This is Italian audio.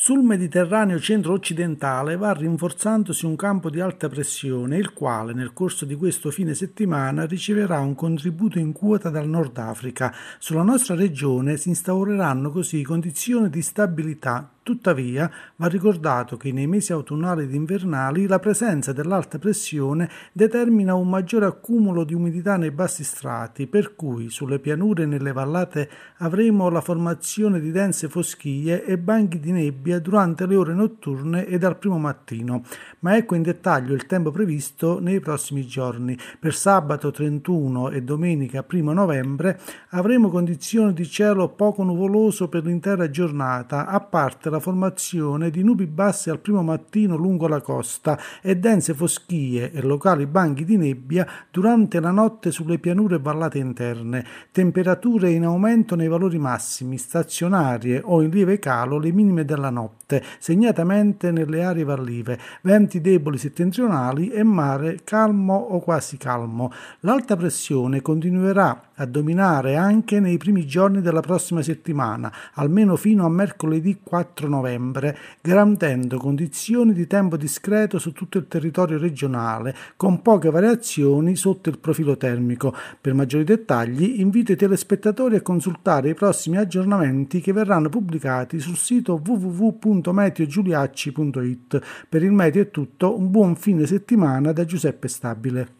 Sul Mediterraneo centro-occidentale va rinforzandosi un campo di alta pressione, il quale nel corso di questo fine settimana riceverà un contributo in quota dal Nord Africa. Sulla nostra regione si instaureranno così condizioni di stabilità Tuttavia va ricordato che nei mesi autunnali ed invernali la presenza dell'alta pressione determina un maggiore accumulo di umidità nei bassi strati, per cui sulle pianure e nelle vallate avremo la formazione di dense foschie e banchi di nebbia durante le ore notturne e dal primo mattino. Ma ecco in dettaglio il tempo previsto nei prossimi giorni. Per sabato 31 e domenica 1 novembre avremo condizioni di cielo poco nuvoloso per l'intera giornata, a parte la la formazione di nubi basse al primo mattino lungo la costa e dense foschie e locali banchi di nebbia durante la notte sulle pianure vallate interne, temperature in aumento nei valori massimi, stazionarie o in lieve calo le minime della notte forte, segnatamente nelle aree vallive, venti deboli settentrionali e mare calmo o quasi calmo. L'alta pressione continuerà a dominare anche nei primi giorni della prossima settimana, almeno fino a mercoledì 4 novembre, garantendo condizioni di tempo discreto su tutto il territorio regionale, con poche variazioni sotto il profilo termico. Per maggiori dettagli invito i telespettatori a consultare i prossimi aggiornamenti che verranno pubblicati sul sito www www.metiogiuliacci.it. Per il meteo è tutto, un buon fine settimana da Giuseppe Stabile.